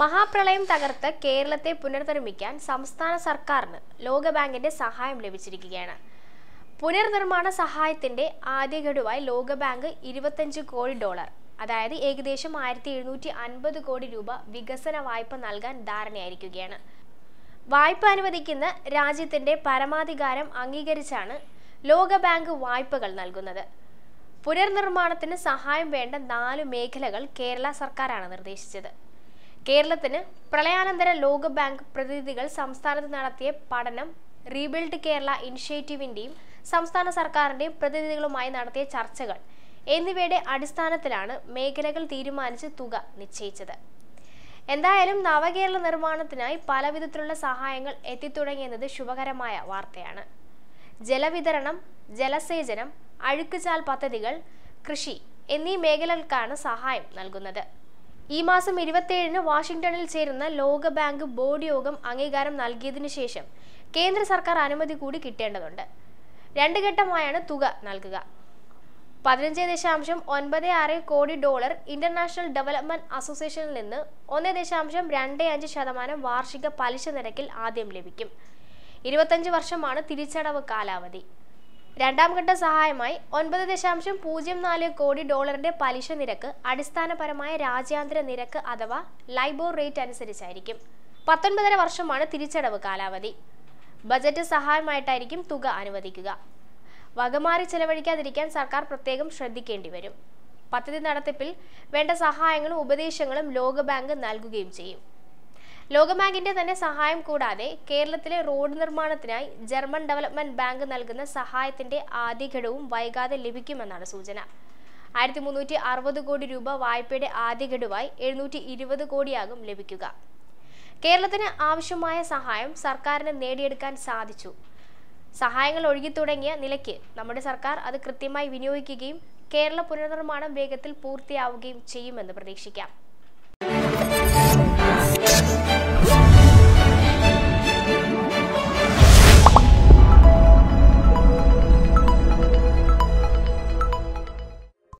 മഹാപ്രളയം തകർത്ത് കേരളത്തെ പുനർനിർമ്മിക്കാൻ സംസ്ഥാന സർക്കാരിന് ലോകബാങ്കിന്റെ സഹായം ലഭിച്ചിരിക്കുകയാണ് പുനർനിർമ്മാണ സഹായത്തിന്റെ ആദ്യ ഘടുവായി ലോകബാങ്ക് ഇരുപത്തഞ്ച് കോടി ഡോളർ അതായത് ഏകദേശം ആയിരത്തി എഴുന്നൂറ്റി അൻപത് കോടി രൂപ വികസന വായ്പ നൽകാൻ ധാരണയായിരിക്കുകയാണ് വായ്പ അനുവദിക്കുന്ന രാജ്യത്തിന്റെ പരമാധികാരം അംഗീകരിച്ചാണ് ലോകബാങ്ക് വായ്പകൾ നൽകുന്നത് പുനർനിർമ്മാണത്തിന് സഹായം വേണ്ട നാല് മേഖലകൾ കേരള സർക്കാരാണ് നിർദ്ദേശിച്ചത് കേരളത്തിന് പ്രളയാനന്തര ലോക ബാങ്ക് പ്രതിനിധികൾ സംസ്ഥാനത്ത് നടത്തിയ പഠനം റീബിൽഡ് കേരള ഇനിഷ്യേറ്റീവിൻ്റെയും സംസ്ഥാന സർക്കാരിൻ്റെയും പ്രതിനിധികളുമായി നടത്തിയ ചർച്ചകൾ എന്നിവയുടെ അടിസ്ഥാനത്തിലാണ് മേഖലകൾ തീരുമാനിച്ച് തുക നിശ്ചയിച്ചത് എന്തായാലും നവകേരള നിർമ്മാണത്തിനായി പലവിധത്തിലുള്ള സഹായങ്ങൾ എത്തിത്തുടങ്ങിയെന്നത് ശുഭകരമായ വാർത്തയാണ് ജലവിതരണം ജലസേചനം അഴുക്കുചാൽ പദ്ധതികൾ കൃഷി എന്നീ മേഖലകൾക്കാണ് സഹായം നൽകുന്നത് ഈ മാസം ഇരുപത്തിയേഴിന് വാഷിംഗ്ടണിൽ ചേരുന്ന ലോകബാങ്ക് ബോർഡ് യോഗം അംഗീകാരം നൽകിയതിനു ശേഷം കേന്ദ്ര സർക്കാർ അനുമതി കൂടി കിട്ടേണ്ടതുണ്ട് രണ്ട് ഘട്ടമായാണ് തുക നൽകുക പതിനഞ്ച് ദശാംശം ഒൻപത് ആറ് കോടി ഡോളർ ഇന്റർനാഷണൽ ഡെവലപ്മെന്റ് അസോസിയേഷനിൽ നിന്ന് ഒന്ന് ദശാംശം രണ്ട് അഞ്ച് ശതമാനം വാർഷിക പലിശ നിരക്കിൽ ആദ്യം ലഭിക്കും ഇരുപത്തഞ്ച് വർഷമാണ് തിരിച്ചടവ് കാലാവധി രണ്ടാംഘട്ട സഹായമായി ഒൻപത് ദശാംശം പൂജ്യം നാല് കോടി ഡോളറിന്റെ പലിശ നിരക്ക് അടിസ്ഥാനപരമായ രാജ്യാന്തര നിരക്ക് അഥവാ ലൈബോർ റേറ്റ് അനുസരിച്ചായിരിക്കും പത്തൊൻപതര വർഷമാണ് തിരിച്ചടവ് കാലാവധി ബജറ്റ് സഹായമായിട്ടായിരിക്കും തുക അനുവദിക്കുക വകമാറി ചെലവഴിക്കാതിരിക്കാൻ സർക്കാർ പ്രത്യേകം ശ്രദ്ധിക്കേണ്ടി വരും പദ്ധതി നടത്തിപ്പിൽ വേണ്ട സഹായങ്ങളും ഉപദേശങ്ങളും ലോകബാങ്ക് നൽകുകയും ചെയ്യും ലോകബാങ്കിന്റെ തന്നെ സഹായം കൂടാതെ കേരളത്തിലെ റോഡ് നിർമ്മാണത്തിനായി ജർമ്മൻ ഡെവലപ്മെന്റ് ബാങ്ക് നൽകുന്ന സഹായത്തിന്റെ ആദ്യഘടവും വൈകാതെ ലഭിക്കുമെന്നാണ് സൂചന ആയിരത്തി മുന്നൂറ്റി അറുപത് കോടി രൂപ വായ്പയുടെ ആദ്യഘടുവായി എഴുന്നൂറ്റി ഇരുപത് കോടിയാകും ലഭിക്കുക കേരളത്തിന് ആവശ്യമായ സഹായം സർക്കാരിന് നേടിയെടുക്കാൻ സാധിച്ചു സഹായങ്ങൾ ഒഴുകി തുടങ്ങിയ നിലയ്ക്ക് നമ്മുടെ സർക്കാർ അത് കൃത്യമായി വിനിയോഗിക്കുകയും കേരള പുനർനിർമ്മാണം വേഗത്തിൽ പൂർത്തിയാവുകയും ചെയ്യുമെന്ന് പ്രതീക്ഷിക്കാം